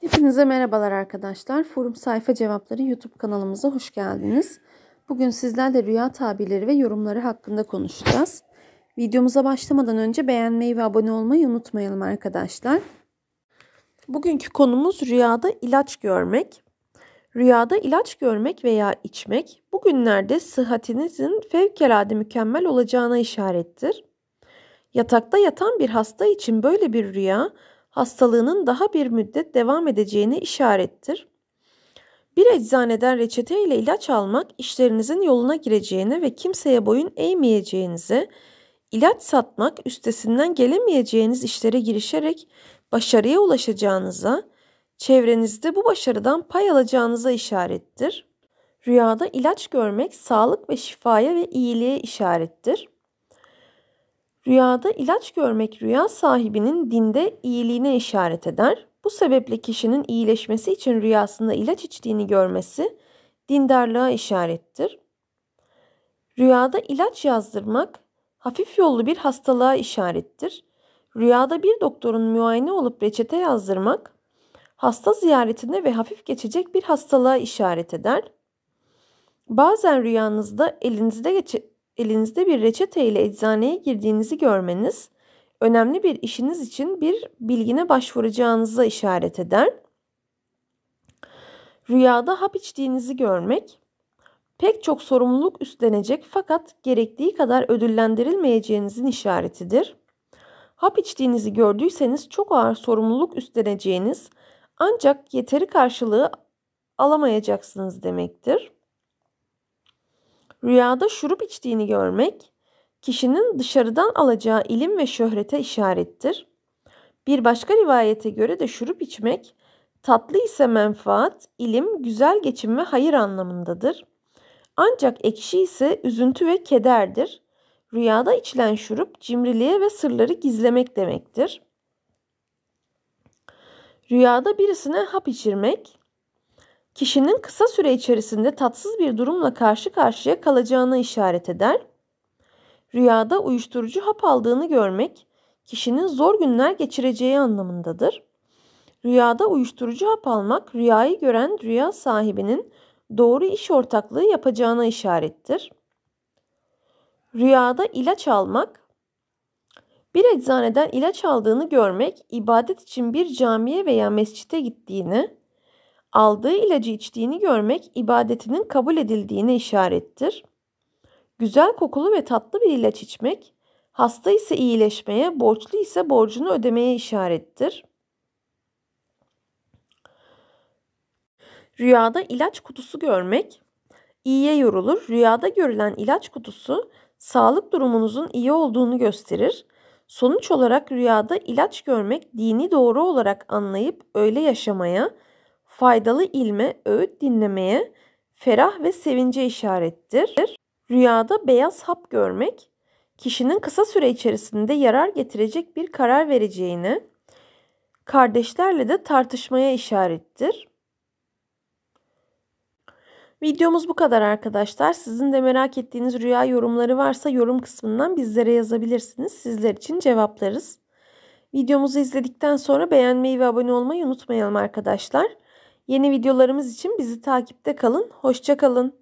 Hepinize merhabalar arkadaşlar. Forum Sayfa Cevapları YouTube kanalımıza hoş geldiniz. Bugün sizlerle rüya tabirleri ve yorumları hakkında konuşacağız. Videomuza başlamadan önce beğenmeyi ve abone olmayı unutmayalım arkadaşlar. Bugünkü konumuz rüyada ilaç görmek. Rüyada ilaç görmek veya içmek bugünlerde sıhhatinizin fevkalade mükemmel olacağına işarettir. Yatakta yatan bir hasta için böyle bir rüya hastalığının daha bir müddet devam edeceğini işarettir. Bir eczaneden reçete ile ilaç almak işlerinizin yoluna gireceğini ve kimseye boyun eğmeyeceğinizi, ilaç satmak üstesinden gelemeyeceğiniz işlere girişerek başarıya ulaşacağınıza, çevrenizde bu başarıdan pay alacağınıza işarettir. Rüyada ilaç görmek sağlık ve şifaya ve iyiliğe işarettir. Rüyada ilaç görmek rüya sahibinin dinde iyiliğine işaret eder. Bu sebeple kişinin iyileşmesi için rüyasında ilaç içtiğini görmesi dindarlığa işarettir. Rüyada ilaç yazdırmak hafif yollu bir hastalığa işarettir. Rüyada bir doktorun muayene olup reçete yazdırmak hasta ziyaretine ve hafif geçecek bir hastalığa işaret eder. Bazen rüyanızda elinizde elinizde bir reçete ile eczaneye girdiğinizi görmeniz, önemli bir işiniz için bir bilgine başvuracağınıza işaret eder. Rüyada hap içtiğinizi görmek, pek çok sorumluluk üstlenecek fakat gerektiği kadar ödüllendirilmeyeceğinizin işaretidir. Hap içtiğinizi gördüyseniz çok ağır sorumluluk üstleneceğiniz ancak yeteri karşılığı alamayacaksınız demektir. Rüyada şurup içtiğini görmek kişinin dışarıdan alacağı ilim ve şöhrete işarettir. Bir başka rivayete göre de şurup içmek tatlı ise menfaat, ilim, güzel geçim ve hayır anlamındadır. Ancak ekşi ise üzüntü ve kederdir. Rüyada içilen şurup cimriliğe ve sırları gizlemek demektir. Rüyada birisine hap içirmek kişinin kısa süre içerisinde tatsız bir durumla karşı karşıya kalacağını işaret eder. Rüyada uyuşturucu hap aldığını görmek kişinin zor günler geçireceği anlamındadır. Rüyada uyuşturucu hap almak rüyayı gören rüya sahibinin doğru iş ortaklığı yapacağına işarettir. Rüyada ilaç almak bir eczaneden ilaç aldığını görmek, ibadet için bir camiye veya mescite gittiğini, aldığı ilacı içtiğini görmek ibadetinin kabul edildiğine işarettir. Güzel kokulu ve tatlı bir ilaç içmek, hasta ise iyileşmeye, borçlu ise borcunu ödemeye işarettir. Rüyada ilaç kutusu görmek, iyiye yorulur. Rüyada görülen ilaç kutusu sağlık durumunuzun iyi olduğunu gösterir. Sonuç olarak rüyada ilaç görmek dini doğru olarak anlayıp öyle yaşamaya, faydalı ilme, öğüt dinlemeye, ferah ve sevince işarettir. Rüyada beyaz hap görmek, kişinin kısa süre içerisinde yarar getirecek bir karar vereceğini, kardeşlerle de tartışmaya işarettir. Videomuz bu kadar arkadaşlar. Sizin de merak ettiğiniz rüya yorumları varsa yorum kısmından bizlere yazabilirsiniz. Sizler için cevaplarız. Videomuzu izledikten sonra beğenmeyi ve abone olmayı unutmayalım arkadaşlar. Yeni videolarımız için bizi takipte kalın. Hoşçakalın.